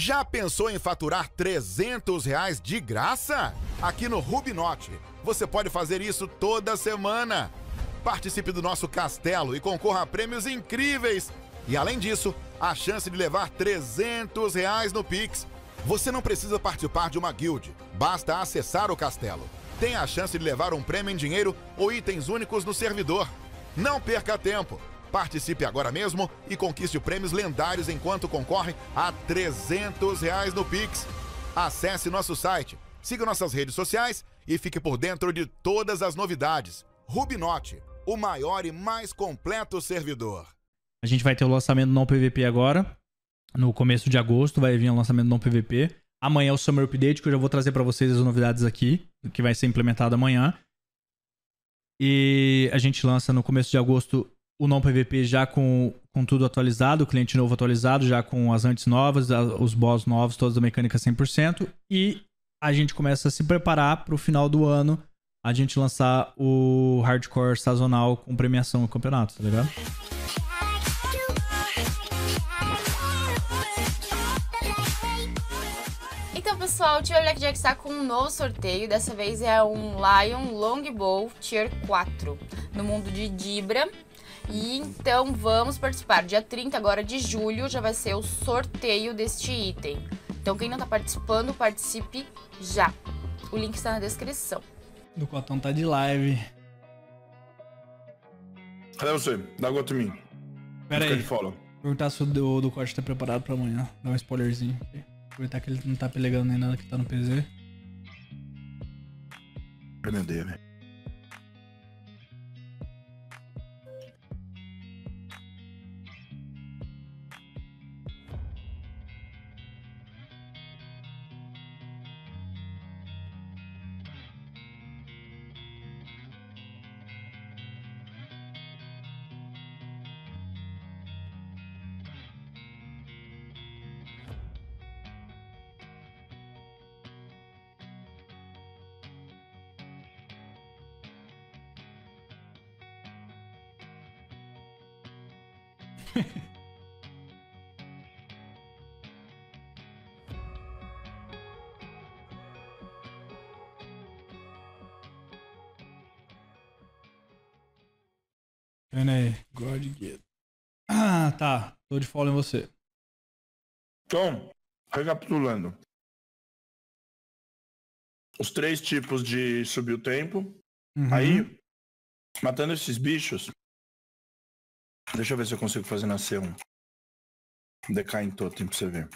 Já pensou em faturar 300 reais de graça? Aqui no Rubinote, você pode fazer isso toda semana. Participe do nosso castelo e concorra a prêmios incríveis. E além disso, a chance de levar 300 reais no Pix. Você não precisa participar de uma guild, basta acessar o castelo. Tem a chance de levar um prêmio em dinheiro ou itens únicos no servidor. Não perca tempo! Participe agora mesmo e conquiste prêmios lendários enquanto concorre a 300 reais no Pix. Acesse nosso site, siga nossas redes sociais e fique por dentro de todas as novidades. Rubinote, o maior e mais completo servidor. A gente vai ter o lançamento não PVP agora. No começo de agosto vai vir o lançamento não PVP. Amanhã é o Summer Update, que eu já vou trazer para vocês as novidades aqui, que vai ser implementado amanhã. E a gente lança no começo de agosto o não PVP já com, com tudo atualizado, o cliente novo atualizado, já com as antes novas, os boss novos, todas a mecânica 100%. E a gente começa a se preparar para o final do ano a gente lançar o hardcore sazonal com premiação no campeonato, tá ligado? Então, pessoal, o Tier Blackjack está com um novo sorteio. Dessa vez é um Lion Longbow Tier 4 no mundo de Dibra. E então vamos participar. Dia 30 agora de julho já vai ser o sorteio deste item. Então quem não está participando, participe já. O link está na descrição. Do Cotão tá de live. Cadê você? Dá gota em mim. Pera aí. Perguntar se o do, do corte tá preparado pra amanhã. Dá um spoilerzinho. Aproveitar que ele não tá pelegando nem nada que tá no PZ. Meu Deus, velho. Pera aí, God get. Ah, tá. Tô de follow em você. Então, recapitulando. Os três tipos de subir o tempo. Uhum. Aí, matando esses bichos, Deixa eu ver se eu consigo fazer nascer um. Decai em totem pra você ver.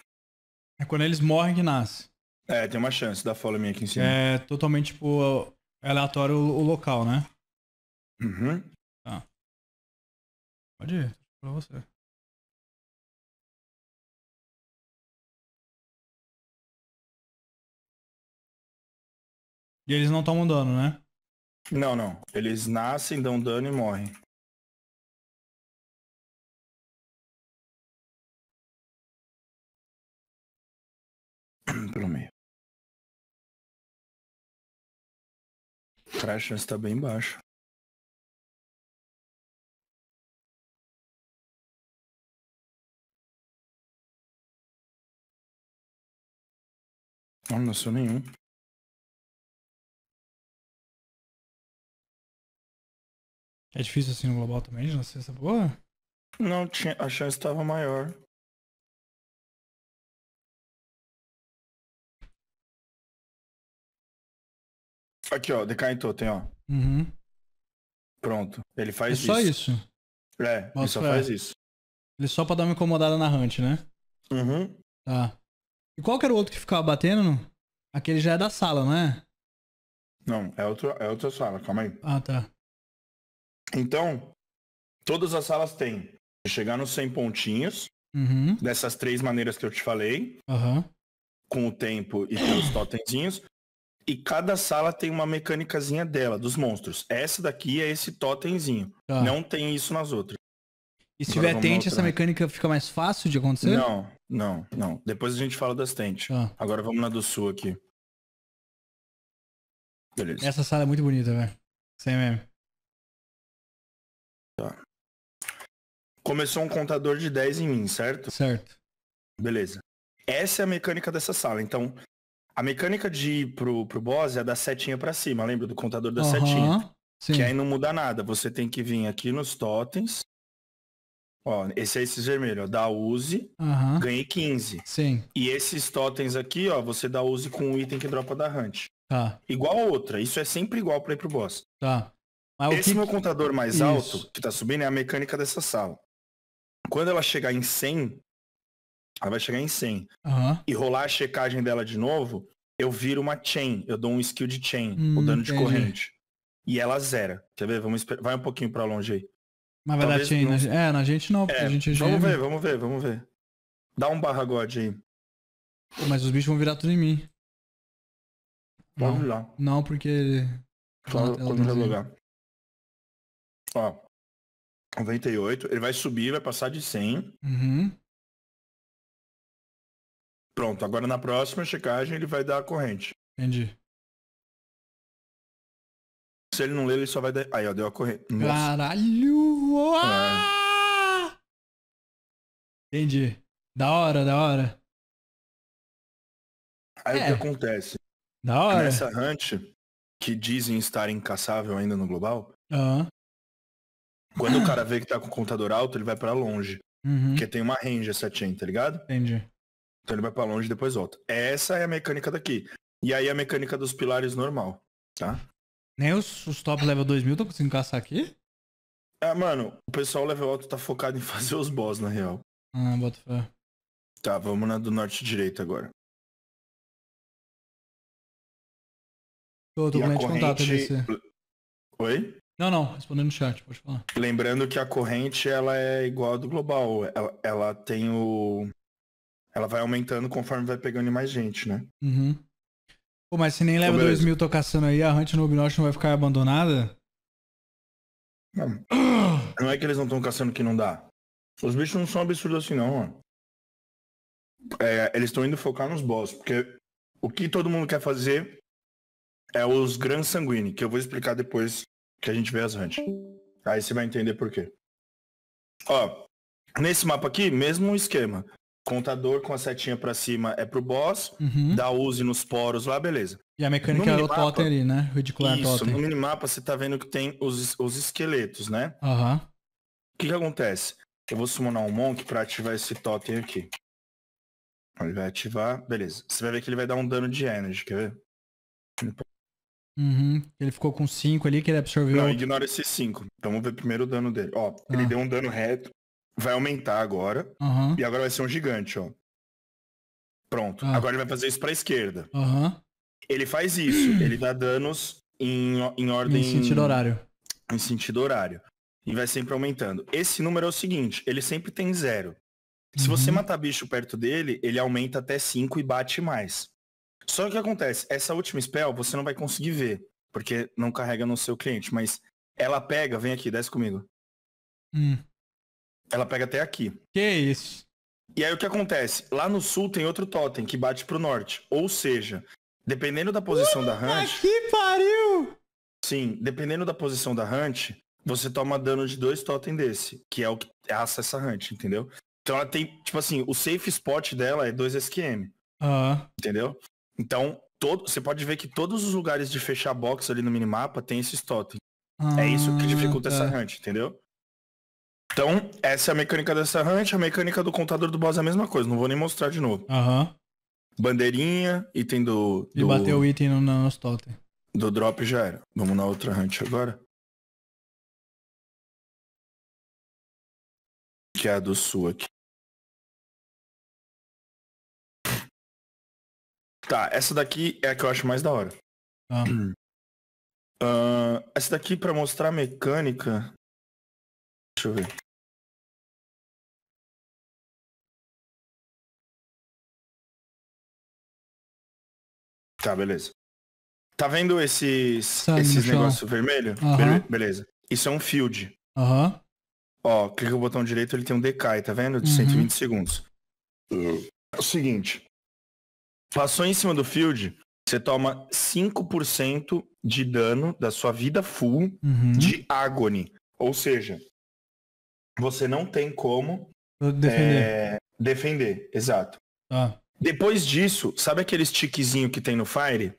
É quando eles morrem que nasce. É, tem uma chance da follow minha aqui em cima. É totalmente, tipo, aleatório o local, né? Uhum. Tá. Pode ir, pra você. E eles não tomam dano, né? Não, não. Eles nascem, dão dano e morrem. pelo meio. A está bem baixo. Ah, não nasceu nenhum. É difícil assim no global também de nascer essa boa? Não, tinha, a chance estava maior. Aqui, ó, decai tem ó. Uhum. Pronto. Ele faz é isso. Só isso. É, Posso ele só é. faz isso. Ele só pra dar uma incomodada na hunt, né? Uhum. Tá. E qual que era o outro que ficava batendo? Aquele já é da sala, não é? Não, é, outro, é outra sala, calma aí. Ah, tá. Então, todas as salas têm. Chegar nos 100 pontinhos, uhum. dessas três maneiras que eu te falei, uhum. com o tempo e os totemzinhos. E cada sala tem uma mecânicazinha dela, dos monstros. Essa daqui é esse totemzinho. Tá. Não tem isso nas outras. E se tiver tente, essa mecânica fica mais fácil de acontecer? Não, não, não. Depois a gente fala das tentes. Tá. Agora vamos na do sul aqui. Beleza. Essa sala é muito bonita, velho. Sem meme. Tá. Começou um contador de 10 em mim, certo? Certo. Beleza. Essa é a mecânica dessa sala. Então, a mecânica de ir pro, pro boss é da setinha para cima, lembra do contador da uhum, setinha? Sim. Que aí não muda nada. Você tem que vir aqui nos totens. Ó, esse é esse vermelho. ó. Dá use, uhum. ganhei 15. Sim. E esses totens aqui, ó, você dá use com o item que dropa da hunt. Tá. Igual a outra. Isso é sempre igual para ir pro boss. Tá. Mas esse que... meu contador mais Isso. alto, que tá subindo, é a mecânica dessa sala. Quando ela chegar em 100, ela vai chegar em 100. Uhum. E rolar a checagem dela de novo, eu viro uma chain. Eu dou um skill de chain, hum, o dano de corrente. E ela zera. Quer ver? Vamos Vai um pouquinho pra longe aí. Mas vai dar chain. Não... É, na gente não, porque é, a gente é Vamos ver, vamos ver, vamos ver. Dá um barra god aí. Pô, mas os bichos vão virar tudo em mim. vamos não, lá. Não, porque. Só ela, quando lugar. Ó. 98. Ele vai subir, vai passar de 100. Uhum. Pronto, agora na próxima checagem ele vai dar a corrente. Entendi. Se ele não ler, ele só vai dar. Aí, ó, deu a corrente. Caralho! Entendi. Da hora, da hora. Aí é. o que é. acontece? Da hora. Nessa hunt, que dizem estar incaçável ainda no global, uhum. quando o cara vê que tá com o contador alto, ele vai para longe. Uhum. Porque tem uma range essa chain, tá ligado? Entendi. Então ele vai para longe e depois volta. Essa é a mecânica daqui. E aí a mecânica dos pilares normal, tá? Nem os, os top level 2000 estão conseguindo caçar aqui? Ah, mano, o pessoal level alto tá focado em fazer os boss, na real. Ah, bota fé. Tá, vamos na do norte direito agora. Tô, tô com a corrente... contato contato, Oi? Não, não, respondendo no chat, pode falar. Lembrando que a corrente, ela é igual a do global. Ela, ela tem o... Ela vai aumentando conforme vai pegando mais gente, né? Uhum. Pô, mas se nem leva dois 2 mil tô caçando aí, a Hunt no Obnosh não vai ficar abandonada? Não. não é que eles não estão caçando que não dá. Os bichos não são absurdos assim, não, mano. É, eles estão indo focar nos boss, porque o que todo mundo quer fazer é os Gran Sanguine, que eu vou explicar depois que a gente vê as Hunt. Aí você vai entender por quê. Ó, nesse mapa aqui, mesmo esquema. Contador com a setinha para cima é pro boss, uhum. dá use nos poros lá, beleza. E a mecânica no é o totem ali, né? Ridicular isso, totem. no minimapa você tá vendo que tem os, os esqueletos, né? Aham. Uhum. O que que acontece? Eu vou summonar um Monk para ativar esse totem aqui. Ele vai ativar, beleza. Você vai ver que ele vai dar um dano de energy, quer ver? Uhum. Ele ficou com 5 ali, que ele absorveu... Não, ignora esse 5. Então vamos ver primeiro o dano dele. Ó, ah. ele deu um dano reto, vai aumentar agora. Uhum. E agora vai ser um gigante, ó. Pronto. Ah. Agora ele vai fazer isso pra esquerda. Uhum. Ele faz isso. ele dá danos em, em ordem. Em sentido horário. Em sentido horário. E vai sempre aumentando. Esse número é o seguinte, ele sempre tem zero. Se uhum. você matar bicho perto dele, ele aumenta até 5 e bate mais. Só que o que acontece? Essa última spell você não vai conseguir ver, porque não carrega no seu cliente, mas ela pega, vem aqui, desce comigo. Hum. Ela pega até aqui. Que isso. E aí o que acontece? Lá no sul tem outro totem que bate pro norte. Ou seja, dependendo da posição da Hunt. Que pariu! Sim, dependendo da posição da Hunt, você toma dano de dois totem desse, que é o que é aça essa Hunt, entendeu? Então ela tem, tipo assim, o safe spot dela é 2 SQM. Uhum. Ah. Entendeu? Então, todo, você pode ver que todos os lugares de fechar box ali no minimapa tem esses totem. é isso que ah, dificulta essa tá. hunt, entendeu? Então, essa é a mecânica dessa hunt, a mecânica do contador do boss é a mesma coisa, não vou nem mostrar de novo. Aham. Uhum. Bandeirinha, item do, do... E bateu o item no, nos totem. Do drop já era. Vamos na outra hunt agora. Que é a do sul aqui. Tá, essa daqui é a que eu acho mais da hora. Ah. Uh, essa daqui pra mostrar a mecânica. Deixa eu ver. Tá, beleza. Tá vendo esses, esses negócios vermelho? beleza. Isso é um field. Aham. Ó, clica o botão direito, ele tem um decay, tá vendo? De uhum. 120 segundos. É, é o seguinte. Passou em cima do field, você toma 5% de dano da sua vida full uhum. de agony. Ou seja, você não tem como defender. É, defender exato. Ah. Depois disso, sabe aquele stickzinho que tem no Fire?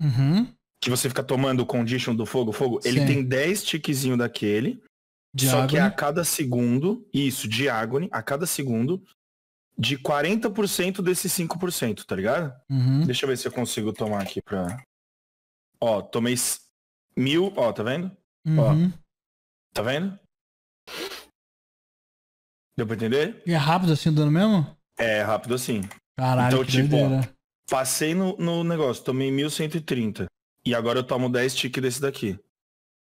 Uhum. Que você fica tomando o condition do fogo, fogo? Sim. Ele tem 10 stickzinho daquele. Só que é a cada segundo, isso, diágone, a cada segundo, de 40% desses 5%, tá ligado? Uhum. Deixa eu ver se eu consigo tomar aqui pra. Ó, tomei mil, ó, tá vendo? Uhum. Ó. Tá vendo? Deu pra entender? E é rápido assim o dano mesmo? É, rápido assim. Caralho, então, tipo, passei no, no negócio, tomei 1130. E agora eu tomo 10 tiques desse daqui.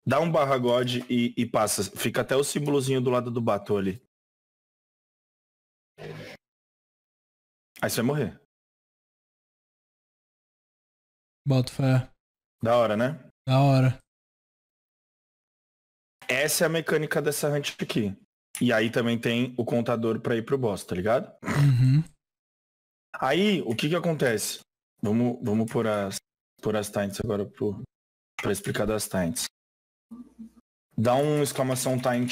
Dá um barra God e, e, passa. Fica até o símbolozinho do lado do bato ali. Aí você vai morrer. Boto fé. Da hora, né? Da hora. Essa é a mecânica dessa hunt aqui. E aí também tem o contador pra ir pro boss, tá ligado? Uhum. Aí, o que que acontece? Vamos, vamos por as, por as times agora para explicar das times. Dá um exclamação time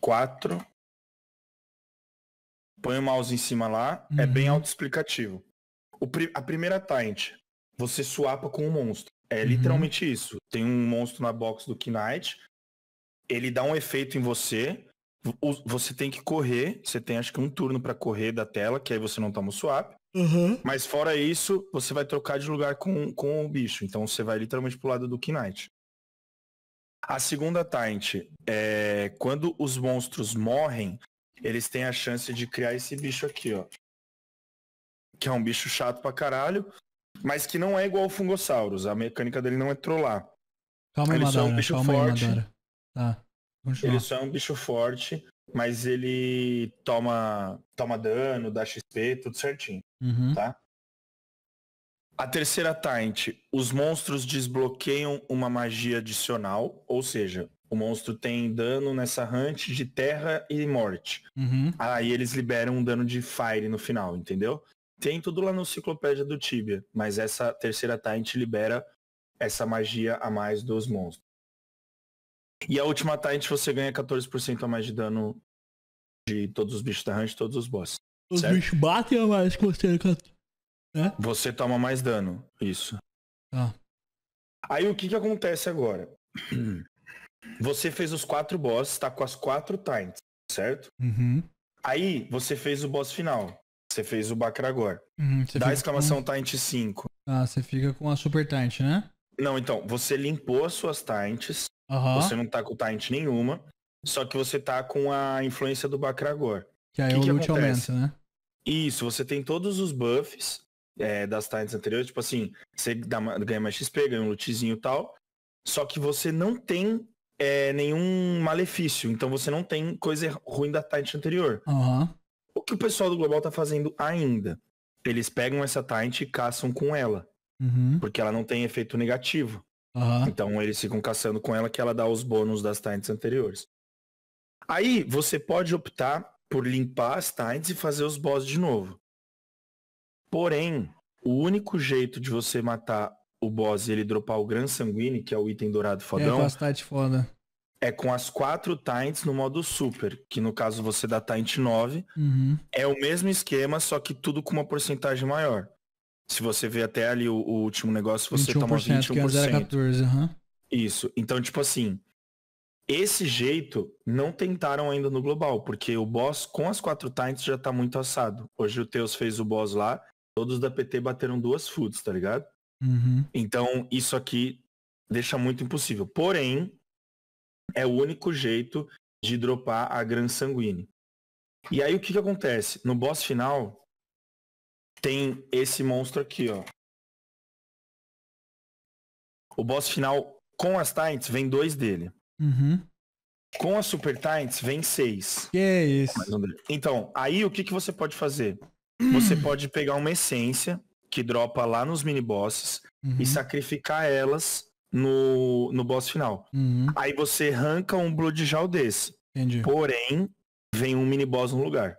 4. Põe o mouse em cima lá. Uhum. É bem uhum. autoexplicativo. a primeira time, você swapa com o um monstro. É uhum. literalmente isso. Tem um monstro na box do Knight. Ele dá um efeito em você. Você tem que correr. Você tem acho que um turno para correr da tela, que aí você não toma o swap. Uhum. Mas fora isso, você vai trocar de lugar com, com o bicho. Então você vai literalmente pro lado do Knight. A segunda taint é quando os monstros morrem, eles têm a chance de criar esse bicho aqui, ó. Que é um bicho chato pra caralho, mas que não é igual ao Fungossauros. A mecânica dele não é trollar. Calma aí, ele só é um bicho calma forte. Aí, tá. Ele só é um bicho forte, mas ele toma, toma dano, dá XP, tudo certinho. Uhum. Tá? A terceira Tint, os monstros desbloqueiam uma magia adicional, ou seja, o monstro tem dano nessa hunt de terra e morte. Uhum. Aí eles liberam um dano de fire no final, entendeu? Tem tudo lá no enciclopédia do Tibia, mas essa terceira Tint libera essa magia a mais dos monstros. E a última Tint você ganha 14% a mais de dano de todos os bichos da Hunt, todos os bosses. Os certo? bichos batem a mais que você. Né? né? Você toma mais dano. Isso. Ah. Aí o que que acontece agora? Você fez os quatro bosses, tá com as quatro times, certo? Uhum. Aí você fez o boss final. Você fez o Bacragor. Uhum, da exclamação com... Tint 5. Ah, você fica com a Super Tint, né? Não, então, você limpou as suas times Uhum. Você não tá com Tint nenhuma. Só que você tá com a influência do Bacragor. Que aí que o que loot aumenta, né? Isso, você tem todos os buffs é, das times anteriores, tipo assim, você dá, ganha mais XP, ganha um lootzinho e tal, só que você não tem é, nenhum malefício, então você não tem coisa ruim da Tint anterior. Uhum. O que o pessoal do Global tá fazendo ainda? Eles pegam essa Tint e caçam com ela, uhum. porque ela não tem efeito negativo. Uhum. Então eles ficam caçando com ela que ela dá os bônus das Tints anteriores. Aí você pode optar por limpar as tides e fazer os bosses de novo. Porém, o único jeito de você matar o boss e ele dropar o Gran Sanguine, que é o item dourado é, fodão. É, bastante foda. É com as quatro Tints no modo super, que no caso você dá Tint 9. Uhum. É o mesmo esquema, só que tudo com uma porcentagem maior. Se você vê até ali o, o último negócio, você 21%, toma 21%. Que era 14, uhum. Isso. Então, tipo assim, esse jeito não tentaram ainda no global, porque o boss com as quatro times já tá muito assado. Hoje o Teus fez o boss lá, todos da PT bateram duas foods, tá ligado? Uhum. Então isso aqui deixa muito impossível. Porém, é o único jeito de dropar a Gran Sanguine. E aí o que que acontece? No boss final, tem esse monstro aqui, ó. O boss final com as Titans vem dois dele. Uhum. Com a Super Tights vem seis. Que é isso? Então, aí o que, que você pode fazer? Uhum. Você pode pegar uma essência que dropa lá nos mini bosses uhum. e sacrificar elas no, no boss final. Uhum. Aí você arranca um Blood desse. Entendi. Porém, vem um mini boss no lugar.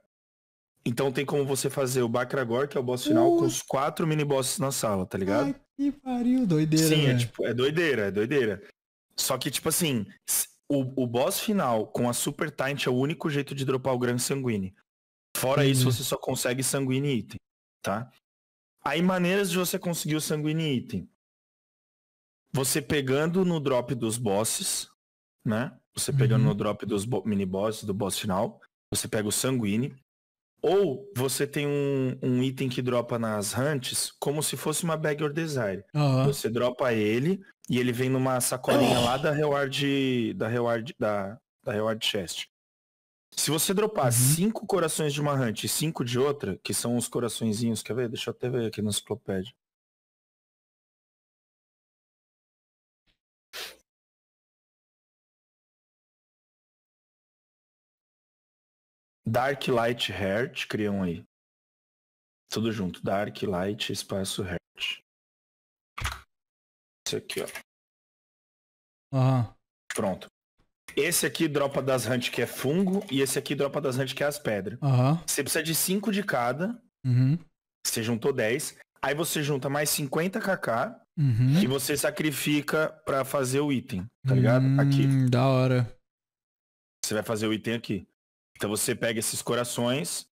Então tem como você fazer o Bacragor, que é o boss final, uh. com os quatro mini bosses na sala, tá ligado? Ai, que pariu, doideira. Sim, é, né? tipo, é doideira, é doideira. Só que, tipo assim, o, o boss final com a Super Tint é o único jeito de dropar o Gran Sanguine. Fora uhum. isso, você só consegue Sanguine Item, tá? Aí, maneiras de você conseguir o Sanguine Item. Você pegando no drop dos bosses, né? Você pegando uhum. no drop dos mini bosses, do boss final. Você pega o Sanguine. Ou você tem um, um item que dropa nas hunts como se fosse uma bag or desire. Uhum. Você dropa ele e ele vem numa sacolinha lá da reward da reward da, da reward chest. Se você dropar uhum. cinco corações de uma hunt e cinco de outra, que são os coraçõezinhos, quer ver? Deixa eu até ver aqui na enciclopédia. Dark Light Heart, criam um aí. Tudo junto. Dark Light Espaço Heart. Isso aqui, ó. Aham. Pronto. Esse aqui dropa das Hunt que é fungo e esse aqui dropa das Hunt que é as pedras. Aham. Você precisa de 5 de cada. Uhum. Você juntou 10. Aí você junta mais 50 kk uhum. que você sacrifica para fazer o item, tá ligado? Hum, aqui. Da hora. Você vai fazer o item aqui. Então você pega esses corações.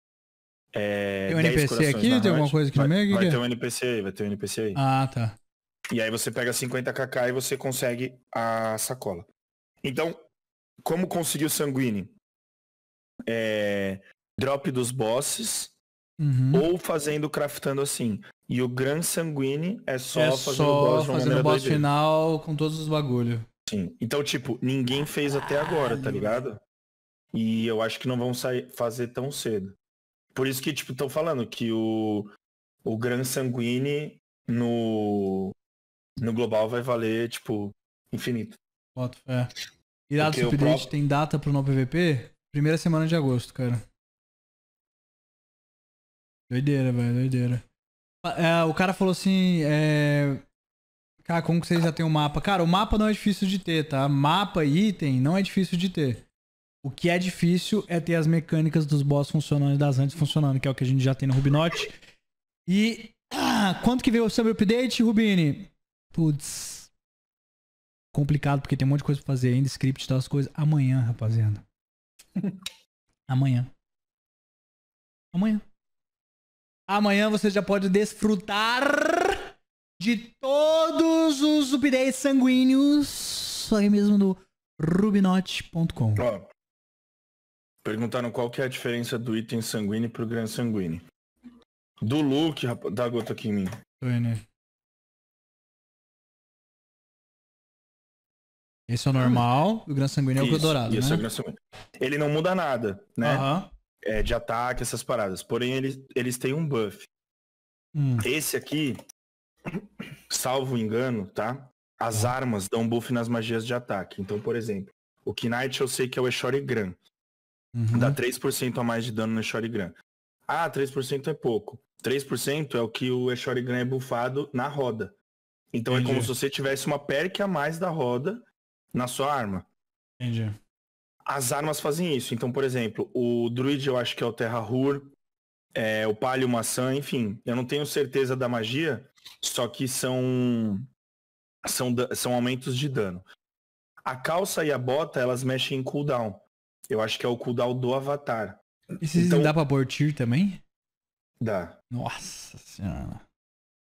É, tem um NPC aqui? Tem alguma coisa aqui vai, no meio? Vai, que que ter é? um NPC aí, vai ter um NPC aí. Ah, tá. E aí você pega 50kk e você consegue a sacola. Então, como conseguir o Sanguine? É, drop dos bosses uhum. ou fazendo craftando assim. E o Gran Sanguine é só é fazendo só boss, fazendo boss final com todos os bagulho. Sim. Então, tipo, ninguém fez até agora, tá ligado? E eu acho que não vão sair, fazer tão cedo. Por isso que, tipo, tô falando que o, o Gran Sanguine no, no global vai valer, tipo, infinito. Boto fé. Irado Porque próprio... tem data pro novo PVP? Primeira semana de agosto, cara. Doideira, velho, doideira. Ah, é, o cara falou assim, é... Cara, como que vocês já tem o um mapa? Cara, o mapa não é difícil de ter, tá? Mapa e item não é difícil de ter. O que é difícil é ter as mecânicas dos boss funcionando e das antes funcionando, que é o que a gente já tem no Rubinote. E ah, quanto que veio sobre o update, Rubini? Putz. Complicado, porque tem um monte de coisa pra fazer ainda, script e tal, as coisas. Amanhã, rapaziada. Amanhã. Amanhã. Amanhã você já pode desfrutar de todos os updates sanguíneos aí mesmo no rubinote.com. Perguntaram qual que é a diferença do item sanguíneo pro gran sanguíneo. Do look, da gota aqui em mim. Né? Esse é o normal, hum. o gran sanguíneo isso, é o dourado, isso, né? é o gran sanguíneo. Ele não muda nada, né? É, de ataque, essas paradas. Porém, eles, eles têm um buff. Hum. Esse aqui, salvo engano, tá? As tá. armas dão buff nas magias de ataque. Então, por exemplo, o Knight eu sei que é o Eshori Gran. Uhum. Dá 3% a mais de dano no Shorigram. Ah, 3% é pouco. 3% é o que o Shorigram é bufado na roda. Então Entendi. é como se você tivesse uma perk a mais da roda na sua arma. Entendi. As armas fazem isso. Então, por exemplo, o Druid eu acho que é o Terra Hur, é, o Palio Maçã, enfim. Eu não tenho certeza da magia, só que são, são, são aumentos de dano. A calça e a bota, elas mexem em cooldown. Eu acho que é o cooldown do avatar. E se então, dá pra abortir também? Dá. Nossa senhora.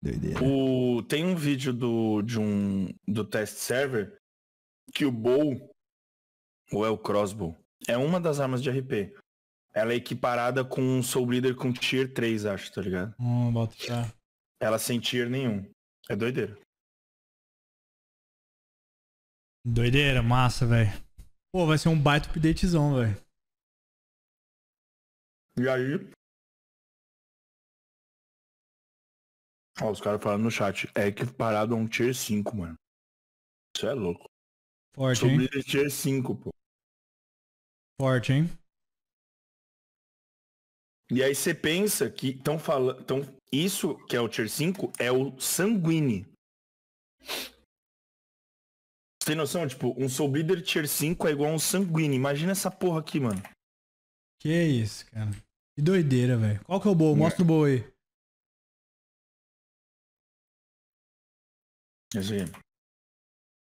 Doideira. O... Tem um vídeo do, de um, do test server que o bow, ou é o crossbow, é uma das armas de RP. Ela é equiparada com um Soul Leader com tier 3, acho, tá ligado? Hum, bota já. Ela sem tier nenhum. É doideira. Doideira, massa, velho. Pô, vai ser um baita updatezão, velho. E aí? Ó, os caras falando no chat. É equiparado a é um tier 5, mano. Isso é louco. Forte, Sobre hein? tier 5, pô. Forte, hein? E aí você pensa que estão falando. Tão... Isso que é o tier 5 é o sanguine tem noção? Tipo, um Soul Bleeder Tier 5 é igual a um Sanguine. Imagina essa porra aqui, mano. Que isso, cara. Que doideira, velho. Qual que é o boa? Mostra é. o boa aí. Esse aí.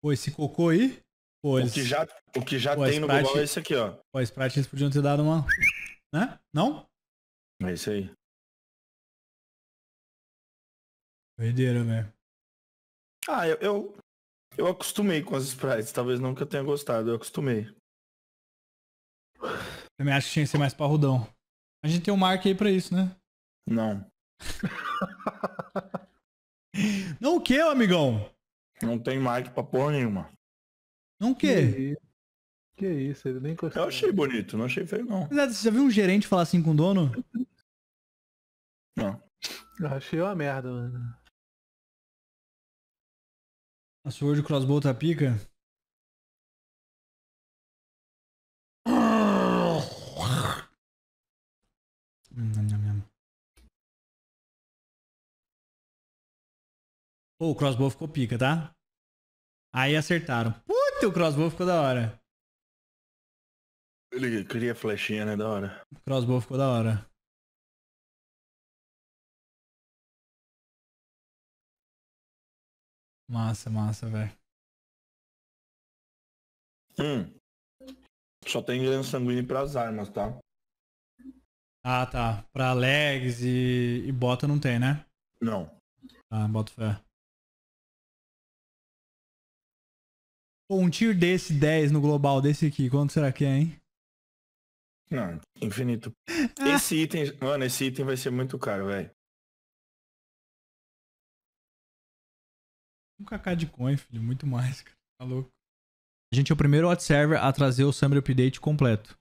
Pô, esse cocô aí? Pô, eles... O que já, o que já Pô, tem no é Sprite... global é esse aqui, ó. Pô, Sprite eles podiam ter dado uma... né? Não? É isso aí. Doideira, velho. Ah, eu, eu, eu acostumei com as sprites, talvez não que eu tenha gostado, eu acostumei. Eu Também acho que tinha que ser mais parrudão. A gente tem um mark aí pra isso, né? Não. não o que, amigão? Não tem mark pra porra nenhuma. Não o quê? Que, que isso, ele nem gostou. Eu achei bonito, não achei feio, não. É, você já viu um gerente falar assim com o dono? Não. Eu achei uma merda, mano. A Sword Crossbow tá pica? Pô, o crossbow ficou pica, tá? Aí acertaram. Puta, o crossbow ficou da hora. Ele cria flechinha, né? Da hora. O crossbow ficou da hora. Massa, massa, velho. Hum. Só tem grana sanguínea para as armas, tá? Ah, tá. Pra legs e, e bota não tem, né? Não. Ah, bota fé. Pô, um tier desse 10 no global desse aqui, quanto será que é, hein? Não, infinito. Esse item, mano, esse item vai ser muito caro, velho. Um kk de coin, filho, muito mais, cara. Tá louco. A gente é o primeiro hot server a trazer o Summer Update completo.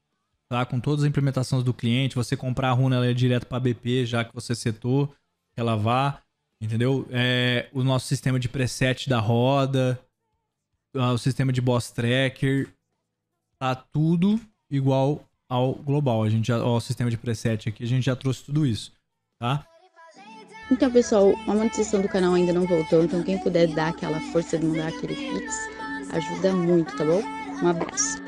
Tá? Com todas as implementações do cliente, você comprar a runa ela é direto para BP, já que você setou, ela vá, entendeu? É, o nosso sistema de preset da roda, ah, o sistema de boss tracker, tá tudo igual ao global. A gente já, ó, o sistema de preset aqui, a gente já trouxe tudo isso, tá? Então, pessoal, a monetização do canal ainda não voltou, então quem puder dar aquela força de mandar aquele pix, ajuda muito, tá bom? Um abraço.